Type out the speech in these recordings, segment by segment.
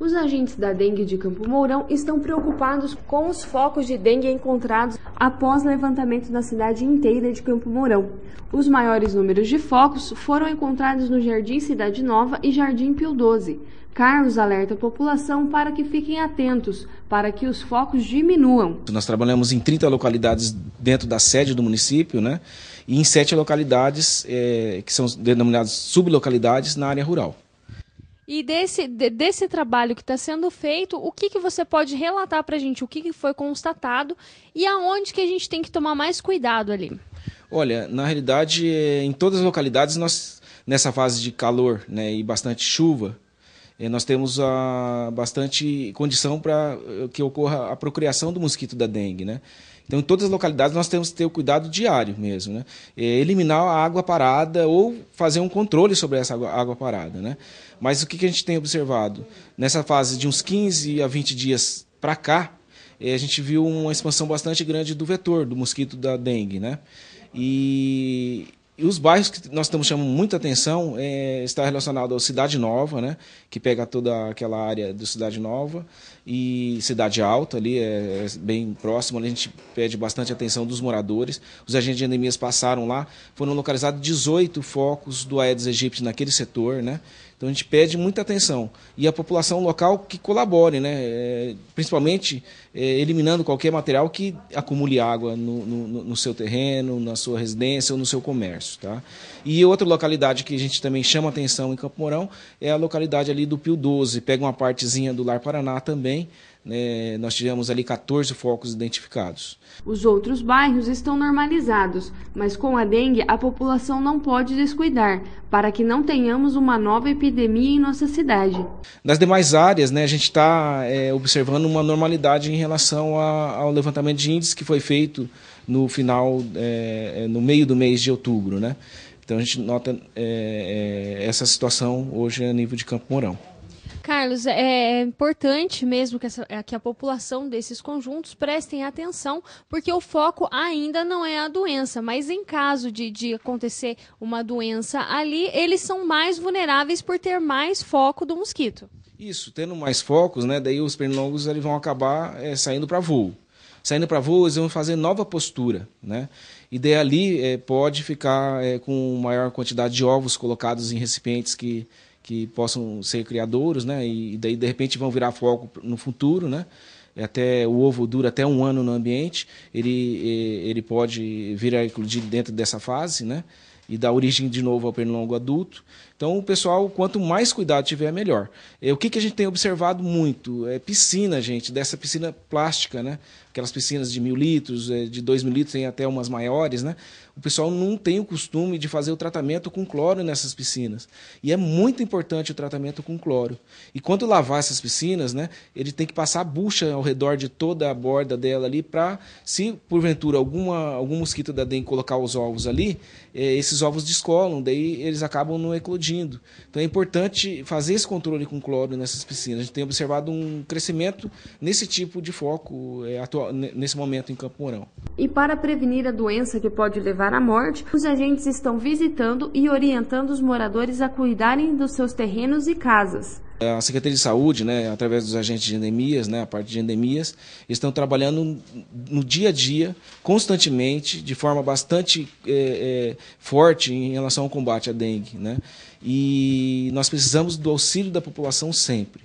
Os agentes da dengue de Campo Mourão estão preocupados com os focos de dengue encontrados após levantamento da cidade inteira de Campo Mourão. Os maiores números de focos foram encontrados no Jardim Cidade Nova e Jardim Pio 12. Carlos alerta a população para que fiquem atentos, para que os focos diminuam. Nós trabalhamos em 30 localidades dentro da sede do município, né? E em sete localidades é, que são denominadas sublocalidades na área rural. E desse, de, desse trabalho que está sendo feito, o que, que você pode relatar para a gente? O que, que foi constatado e aonde que a gente tem que tomar mais cuidado ali? Olha, na realidade, eh, em todas as localidades, nós nessa fase de calor né, e bastante chuva, é, nós temos a, ah, bastante condição para eh, que ocorra a procriação do mosquito da dengue, né? Então, em todas as localidades, nós temos que ter o cuidado diário mesmo, né? É, eliminar a água parada ou fazer um controle sobre essa água, água parada, né? Mas o que, que a gente tem observado? Nessa fase de uns 15 a 20 dias para cá, é, a gente viu uma expansão bastante grande do vetor, do mosquito da dengue, né? E, e os bairros que nós estamos chamando muita atenção é, está relacionado à Cidade Nova, né, que pega toda aquela área do Cidade Nova e Cidade Alta ali, é, é bem próximo, ali a gente pede bastante atenção dos moradores. Os agentes de endemias passaram lá, foram localizados 18 focos do Aedes aegypti naquele setor, né, então a gente pede muita atenção. E a população local que colabore, né? É, principalmente é, eliminando qualquer material que acumule água no, no, no, seu terreno, na sua residência ou no seu comércio. Tá? E outra localidade que a gente também chama atenção em Campo Mourão é a localidade ali do Pio 12. Pega uma partezinha do Lar Paraná também né, nós tivemos ali 14 focos identificados. Os outros bairros estão normalizados, mas com a dengue a população não pode descuidar, para que não tenhamos uma nova epidemia em nossa cidade. Nas demais áreas, né, a gente está é, observando uma normalidade em relação a, ao levantamento de índices que foi feito no final, é, é no meio do mês de outubro. Né? Então a gente nota é, é essa situação hoje a nível de Campo Mourão. Carlos, é, é importante mesmo que, essa, que, a população desses conjuntos prestem atenção, porque o foco ainda não é a doença, mas em caso de, de acontecer uma doença ali, eles são mais vulneráveis por ter mais foco do mosquito. Isso, tendo mais focos, né, daí os pernilongos eles vão acabar é, saindo para voo. Saindo para voo, eles vão fazer nova postura, né? E daí ali é, pode ficar é, com maior quantidade de ovos colocados em recipientes que que possam ser criadouros, né? E daí de repente vão virar foco no futuro, né? É até o ovo dura até um ano no ambiente, ele ele pode vir a eclodir dentro dessa fase, né? E dar origem de novo ao pernilongo adulto. Então, o pessoal, quanto mais cuidado tiver, melhor. É, o que, que a gente tem observado muito? É piscina, gente, dessa piscina plástica, né? aquelas piscinas de mil litros, eh, de dois mil litros, tem até umas maiores, né? O pessoal não tem o costume de fazer o tratamento com cloro nessas piscinas. E é muito importante o tratamento com cloro. E quando lavar essas piscinas, né, ele tem que passar a bucha ao redor de toda a borda dela ali para, se porventura alguma, algum mosquito da dengue colocar os ovos ali, eh, esses ovos descolam, daí eles acabam não eclodindo. Então é importante fazer esse controle com cloro nessas piscinas. A gente tem observado um crescimento nesse tipo de foco é, atual nesse momento em Campo Mourão. E para prevenir a doença que pode levar à morte, os agentes estão visitando e orientando os moradores a cuidarem dos seus terrenos e casas. É, a Secretaria de Saúde, né, através dos agentes de endemias, né, a parte de endemias, estão trabalhando no dia a dia, constantemente, de forma bastante é, é, forte em relação ao combate à dengue. Né? E nós precisamos do auxílio da população sempre.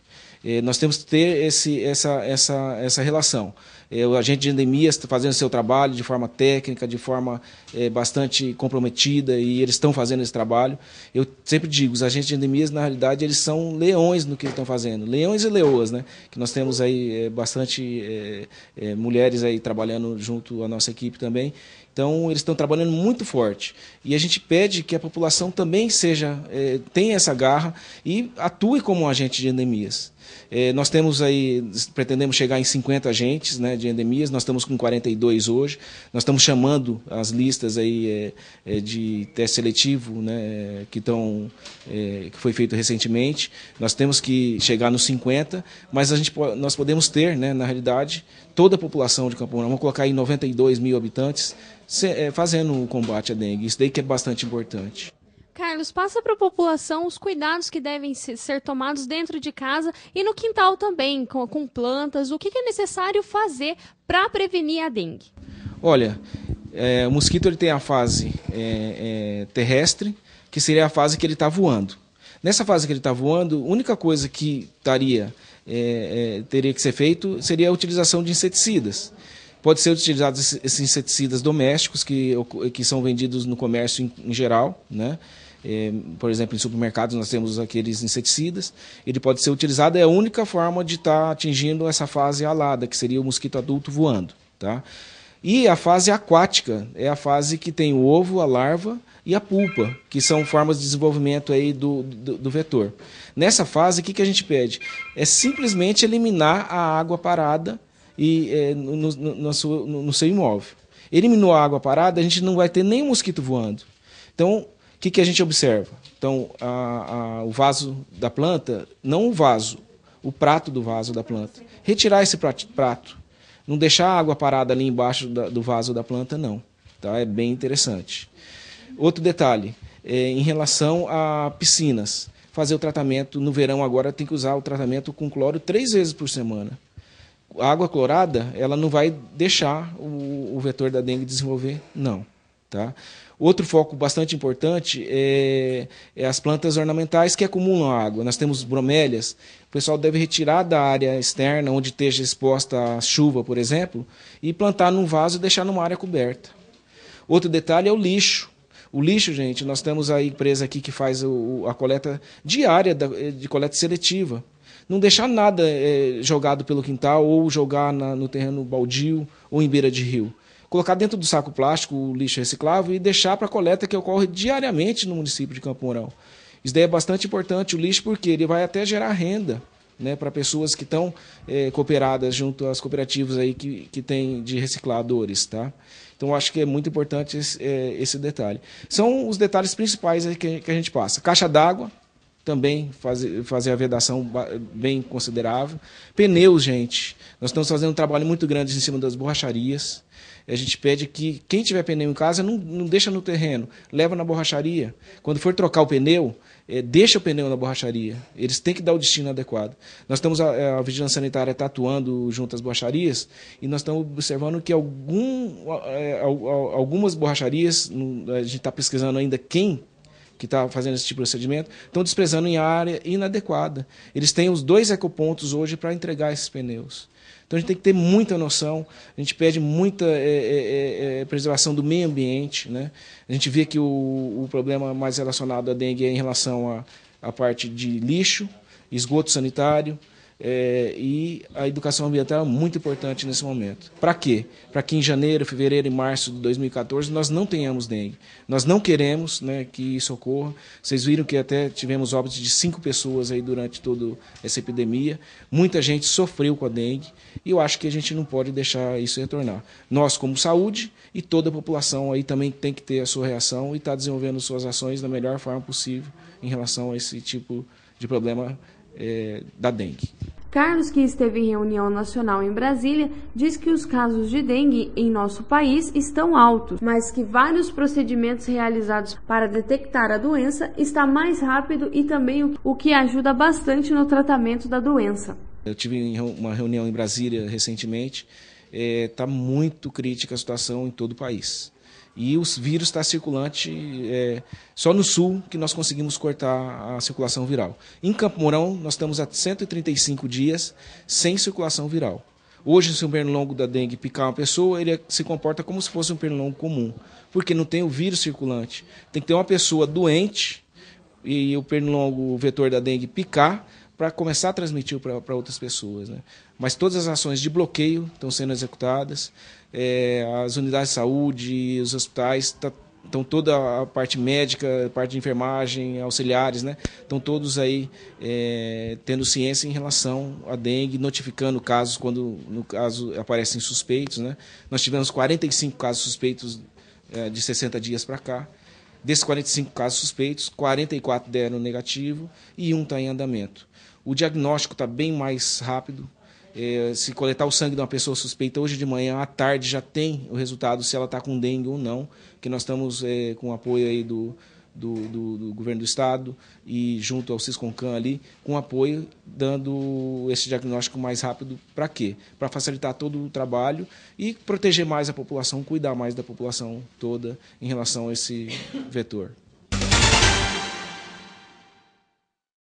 Eh, nós temos que ter esse, essa, essa, essa relação. Eh, o agente de endemias está fazendo seu trabalho de forma técnica, de forma eh, bastante comprometida, e eles estão fazendo esse trabalho. Eu sempre digo, os agentes de endemias, na realidade, eles são leões no que estão fazendo, leões e leoas, né? Que nós temos aí bastante é, é, mulheres aí trabalhando junto à nossa equipe também. Então, eles estão trabalhando muito forte. E a gente pede que a população também seja, é, tenha essa garra e atue como um agente de endemias. É, nós temos aí, pretendemos chegar em 50 agentes né, de endemias, nós estamos com 42 hoje, nós estamos chamando as listas aí, é, é, de teste seletivo né, que, tão, é, que foi feito recentemente, nós temos que chegar nos 50, mas a gente, nós podemos ter, né, na realidade, toda a população de Campo Mourão, vamos colocar aí 92 mil habitantes, é, fazendo o combate à dengue, isso daí que é bastante importante. Carlos, passa para a população os cuidados que devem ser tomados dentro de casa e no quintal também, com, com plantas, o que, que é necessário fazer para prevenir a dengue? Olha, é, o mosquito ele tem a fase é, é, terrestre, que seria a fase que ele está voando. Nessa fase que ele está voando, a única coisa que taria, é, é, teria que ser feito seria a utilização de inseticidas. Pode ser utilizados esses inseticidas domésticos que, que são vendidos no comércio em, em geral, né? É, por exemplo, em supermercados nós temos aqueles inseticidas. Ele pode ser utilizado, é a única forma de estar tá atingindo essa fase alada, que seria o mosquito adulto voando. Tá? E a fase aquática é a fase que tem o ovo, a larva e a pulpa, que são formas de desenvolvimento aí do, do, do vetor. Nessa fase, o que, que a gente pede? É simplesmente eliminar a água parada e, é, no, no, no, seu, no seu imóvel. Eliminou a água parada, a gente não vai ter nem mosquito voando. Então, que, que a gente observa? Então, a, a, o vaso da planta, não o vaso, o prato do vaso da planta. Retirar esse prato. Não deixar a água parada ali embaixo da, do vaso da planta, não. Tá? É bem interessante. Outro detalhe, é, em relação a piscinas. Fazer o tratamento, no verão agora tem que usar o tratamento com cloro três vezes por semana. A água clorada, ela não vai deixar o, o vetor da dengue desenvolver, não. Tá? Outro foco bastante importante é, é, as plantas ornamentais que acumulam água. Nós temos bromélias. O pessoal deve retirar da área externa, onde esteja exposta a chuva, por exemplo, e plantar num vaso e deixar numa área coberta. Outro detalhe é o lixo. O lixo, gente, nós temos a empresa aqui que faz o, a coleta diária, da, eh, de coleta seletiva. Não deixar nada é, jogado pelo quintal ou jogar na, no terreno baldio ou em beira de rio colocar dentro do saco plástico o lixo reciclável e deixar para a coleta que ocorre diariamente no município de Campo Mourão. Isso daí é bastante importante, o lixo, porque ele vai até gerar renda né, para pessoas que estão é, eh, cooperadas junto às cooperativas aí que, que tem de recicladores. Tá? Então, acho que é muito importante esse, é, esse detalhe. São os detalhes principais que, que a gente passa. Caixa d'água, também fazer, fazer a vedação bem considerável. Pneus, gente. Nós estamos fazendo um trabalho muito grande em cima das borracharias a gente pede que quem tiver pneu em casa não, não deixa no terreno, leva na borracharia. Quando for trocar o pneu, é, deixa o pneu na borracharia. Eles têm que dar o destino adequado. Nós estamos, a, eh, a Vigilância Sanitária está atuando junto às borracharias e nós estamos observando que algum, eh, algumas borracharias, a gente está pesquisando ainda quem que está fazendo esse tipo de procedimento, estão desprezando em área inadequada. Eles têm os dois ecopontos hoje para entregar esses pneus. Então a gente tem que ter muita noção, a gente pede muita é, é, é, preservação do meio ambiente. Né? A gente vê que o, o problema mais relacionado à dengue é em relação à parte de lixo, esgoto sanitário, é, e a educação ambiental é muito importante nesse momento. Para quê? Para que em janeiro, fevereiro e março de 2014 nós não tenhamos dengue. Nós não queremos né, que isso ocorra. Vocês viram que até tivemos óbitos de cinco pessoas aí durante toda essa epidemia. Muita gente sofreu com a dengue e eu acho que a gente não pode deixar isso retornar. Nós, como saúde, e toda a população aí também tem que ter a sua reação e estar tá desenvolvendo suas ações da melhor forma possível em relação a esse tipo de problema é, da dengue. Carlos, que esteve em reunião nacional em Brasília, diz que os casos de dengue em nosso país estão altos, mas que vários procedimentos realizados para detectar a doença está mais rápido e também o que ajuda bastante no tratamento da doença. Eu tive uma reunião em Brasília recentemente, está é, tá muito crítica a situação em todo o país. E o vírus está circulante é, só no sul que nós conseguimos cortar a circulação viral. Em Campo Mourão, nós estamos há 135 dias sem circulação viral. Hoje, se um pernilongo da dengue picar uma pessoa, ele se comporta como se fosse um pernilongo comum, porque não tem o vírus circulante. Tem que ter uma pessoa doente e o pernilongo o vetor da dengue picar para começar a transmitir para outras pessoas. Né? Mas todas as ações de bloqueio estão sendo executadas, é, as unidades de saúde, os hospitais, tá, toda a parte médica, parte de enfermagem, auxiliares, né? Estão todos aí é, tendo ciência em relação à dengue, notificando casos quando, no caso, aparecem suspeitos, né? Nós tivemos 45 casos suspeitos é, de 60 dias para cá. Desses 45 casos suspeitos, 44 deram negativo e um está em andamento. O diagnóstico está bem mais rápido. É, se coletar o sangue de uma pessoa suspeita hoje de manhã, à tarde já tem o resultado se ela está com dengue ou não, que nós estamos é, com apoio aí do, do, do, do, governo do estado e junto ao Sisconcan ali, com apoio, dando esse diagnóstico mais rápido para quê? Para facilitar todo o trabalho e proteger mais a população, cuidar mais da população toda em relação a esse vetor.